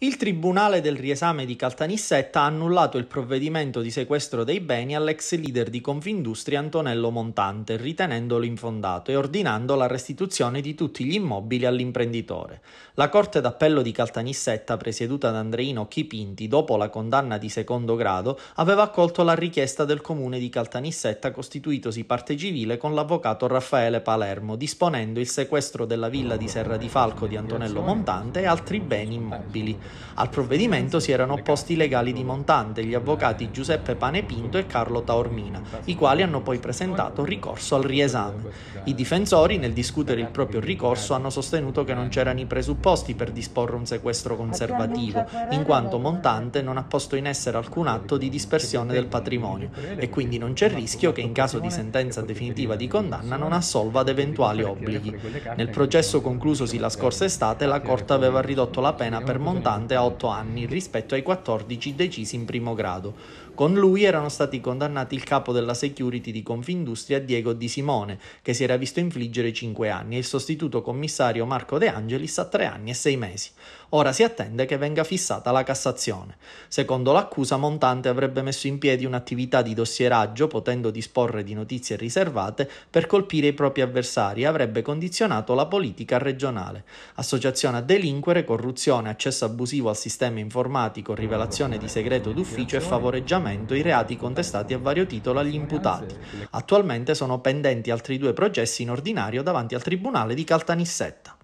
Il Tribunale del riesame di Caltanissetta ha annullato il provvedimento di sequestro dei beni all'ex leader di Confindustria Antonello Montante, ritenendolo infondato e ordinando la restituzione di tutti gli immobili all'imprenditore. La Corte d'Appello di Caltanissetta, presieduta da Andreino Chipinti, dopo la condanna di secondo grado, aveva accolto la richiesta del Comune di Caltanissetta costituitosi parte civile con l'avvocato Raffaele Palermo, disponendo il sequestro della villa di Serra di Falco di Antonello Montante e altri beni immobili. Al provvedimento si erano opposti i legali di Montante, gli avvocati Giuseppe Panepinto e Carlo Taormina, i quali hanno poi presentato ricorso al riesame. I difensori, nel discutere il proprio ricorso, hanno sostenuto che non c'erano i presupposti per disporre un sequestro conservativo, in quanto Montante non ha posto in essere alcun atto di dispersione del patrimonio e quindi non c'è rischio che in caso di sentenza definitiva di condanna non assolva ad eventuali obblighi. Nel processo conclusosi la scorsa estate, la Corte aveva ridotto la pena per Montante Sante a 8 anni rispetto ai 14 decisi in primo grado. Con lui erano stati condannati il capo della security di Confindustria Diego Di Simone, che si era visto infliggere 5 anni, e il sostituto commissario Marco De Angelis a 3 anni e 6 mesi. Ora si attende che venga fissata la Cassazione. Secondo l'accusa, Montante avrebbe messo in piedi un'attività di dossieraggio, potendo disporre di notizie riservate per colpire i propri avversari e avrebbe condizionato la politica regionale. Associazione a delinquere, corruzione, accesso abusivo abusivo al sistema informatico, rivelazione di segreto d'ufficio e favoreggiamento i reati contestati a vario titolo agli imputati. Attualmente sono pendenti altri due processi in ordinario davanti al Tribunale di Caltanissetta.